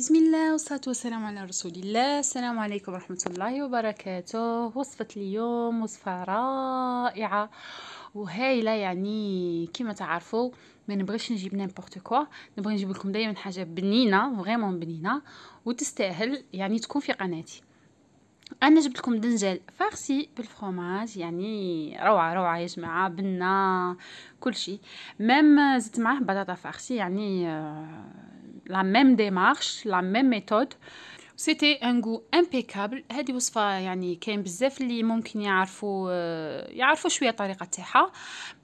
بسم الله والصلاة والسلام على رسول الله السلام عليكم ورحمة الله وبركاته وصفة اليوم وصفة رائعة وهايلة يعني كما تعرفوا ما نبغيش نجيب نيمبورط كوا نبغي نجيب لكم دائما حاجة بنينة فريمون بنينة وتستاهل يعني تكون في قناتي انا جبت لكم دنجال فارسي بالفرماج يعني روعه روعه يا جماعه بنه كل شيء ميم زدت معاه بطاطا فارسي يعني آه، la même démarche, la même méthode سيتي ان جو امبيكابل هذه وصفه يعني كاين بزاف اللي ممكن يعرفوا آه، يعرفوا شويه الطريقه تاعها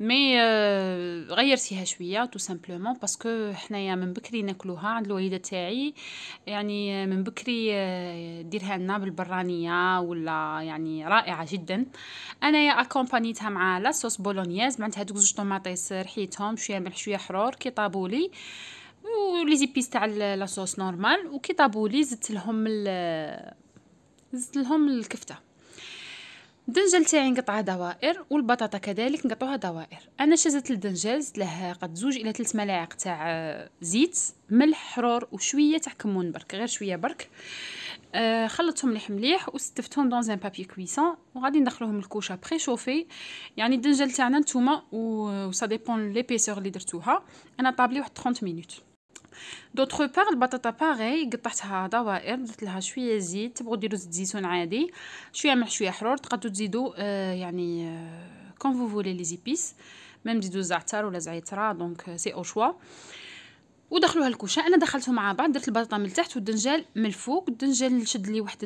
مي آه، غيرتيها شويه تو سامبلومون باسكو حنايا من بكري ناكلوها عند الوالده تاعي يعني آه، من بكري ديرها لنا بالبرانيه ولا يعني رائعه جدا انايا اكومبانيتها مع لاصوص بولونيز معناتها دوك زوج طوماطيس رحيتهم شويه ملح شويه حرور كي طابولي ولي زيبيس تاع لاصوص نورمال وكي طابوا لي زدت لهم زدت لهم الكفته الدنجل تاعي نقطعه دوائر والبطاطا كذلك نقطعوها دوائر انا شزت الدنجل زدت له قد زوج الى ثلاث ملاعق تاع آه، زيت ملح حرور وشويه تاع كمون برك غير شويه برك آه، خلطتهم مليح مليح وستفتهم دون زان بابي كويسون وغادي ندخلوهم الكوشه بري شوفي يعني الدنجل تاعنا نتوما و سا ديبون بيسور اللي درتوها انا طابلي واحد 30 مينوت دوتر بار البطاطا باغي قطعتها دوائر درت لها شويه زيت تبغوا ديروا زيت زيتون عادي شويه ملح شويه حرور تقدروا تزيدوا آه يعني كون فو فولي لي زيبيس ميم تزيدوا زعتر ولا زعتره دونك سي او شوا ودخلوا هالكوشه انا دخلته مع بعض درت البطاطا من التحت والدنجال من الفوق الدنجال شد لي واحد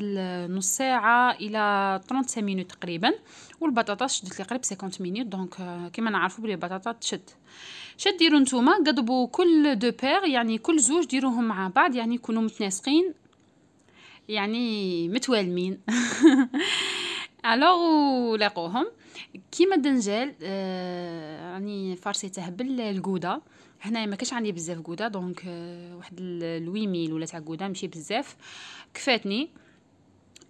نص ساعه الى 30 مينوت تقريبا والبطاطا شدت لي قريب 50 مينوت دونك آه، كيما نعرفوا بلي البطاطا تشد شد ديروا نتوما قضبوا كل دو بير يعني كل زوج ديروهم مع بعض يعني يكونوا متناسقين يعني متوالمين الوغ لاقوهم كيما الدنجال آه يعني الفارسي تهبل الكوده هنايا ما كاش عندي بزاف كوده دونك آه، واحد الويميل ولا تاع كوده ماشي بزاف كفاتني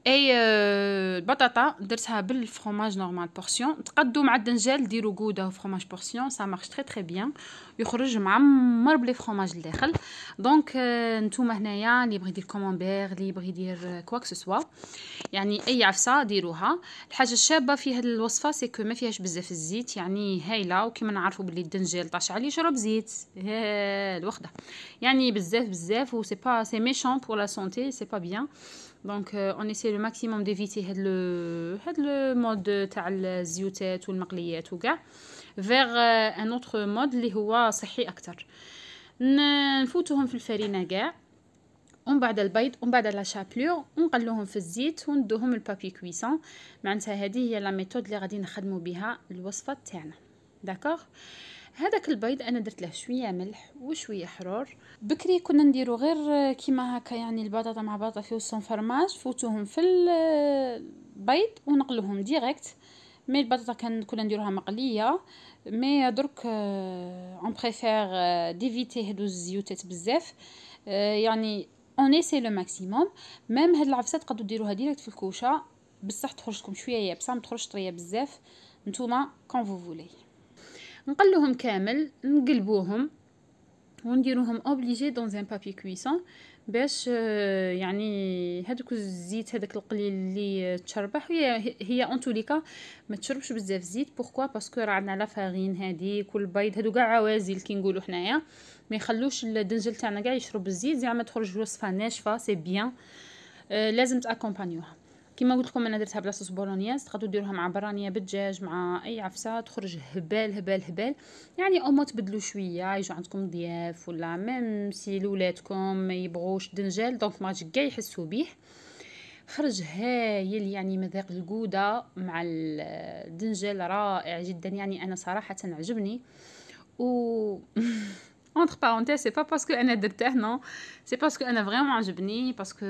اي آه، البطاطا درتها بالفرماج نورمال بورسيون تقدو مع الدنجال ديرو كودا وفرماج بورسيون سا مارش تري تري بيان يخرج معمر بلي فرماج لداخل دونك آه، نتوما هنايا اللي بغي يدير كومونبير اللي بغي يدير كواك سوسوا يعني اي عفسه ديروها الحاجه الشابه في هذه الوصفه سي كو ما فيهاش بزاف الزيت يعني هايله وكيما نعرفوا بلي الدنجال طاش عليه يشرب زيت الوحده يعني بزاف بزاف و سي با سي ميشون بور لا سونتي سي با بيان دونك اون ايسي لو ماكسيموم ديفيتي هاد هاد لو مود تاع الزيوتات والمقليات وكاع فيغ ان اوتر مود اللي هو صحي اكثر نفوتوهم في الفرينه كاع ومن بعد البيض ومن بعد لا شابلور ونقلوهم في الزيت وندوهم البابي كويسون معناتها هذه هي لا ميثود اللي غادي نخدموا بها الوصفه تاعنا داكوغ هذاك البيض انا درت له شويه ملح وشويه حرور بكري كنا نديرو غير كيما هكا يعني البطاطا مع بطاطا في فيوسهم فرماج فوتوهم في البيض ونقلوهم ديريكت مي البطاطا كان كنا نديروها مقليه مي درك اون بريفير ديفيتي هادو الزيوتات بزاف آه، يعني اون ايسي لو ماكسيموم ميم هاد العفسه تقدروا ديروها ديريكت في الكوشه بصح تخرجكم شويه يابسه ما تخرجش طريه بزاف نتوما كون فو فولي نقلوهم كامل نقلبوهم ونديروهم اوبليجي دون ان بابي كويسون باش آه، يعني هذوك الزيت هذاك القليل اللي آه، تشربح هي هي اون توليكا ما تشربش بزاف زيت بوركوا باسكو راه عندنا لا فارين كل بيض هادو كاع عوازل كي نقولوا حنايا ما يخلوش الدنجل تاعنا كاع يشرب الزيت زعما تخرج وصفه ناشفه سي بيان آه، لازم تاكومبانيوها كما قلت لكم انا درتها بلاصوص بولونياز تقدروا ديروها مع برانيه بالدجاج مع اي عفسه تخرج هبال هبال هبال يعني اوما تبدلوا شويه يجوا عندكم ضياف ولا ميم سي لولادكم ما يبغوش دنجال دونك ما كاع يحسوا بيه خرج هايل يعني مذاق الجودة مع الدنجال رائع جدا يعني أنا صراحة عجبني و entre اونتر بارونتيز سي با باسكو انا درته نو سي باسكو انا فريمون عجبني باسكو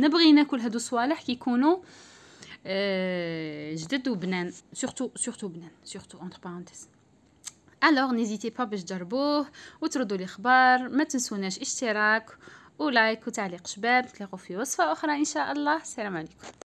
نبغي ناكل هادو الصوالح كيكونوا جدد وبنان سورتو سورتو بنان سورتو entre parenthèses alors n'hésitez pas باش تجربوه وتردوا لي خبر ما تنسوناش اشتراك ولايك وتعليق شباب تلاقوا في وصفه اخرى ان شاء الله السلام عليكم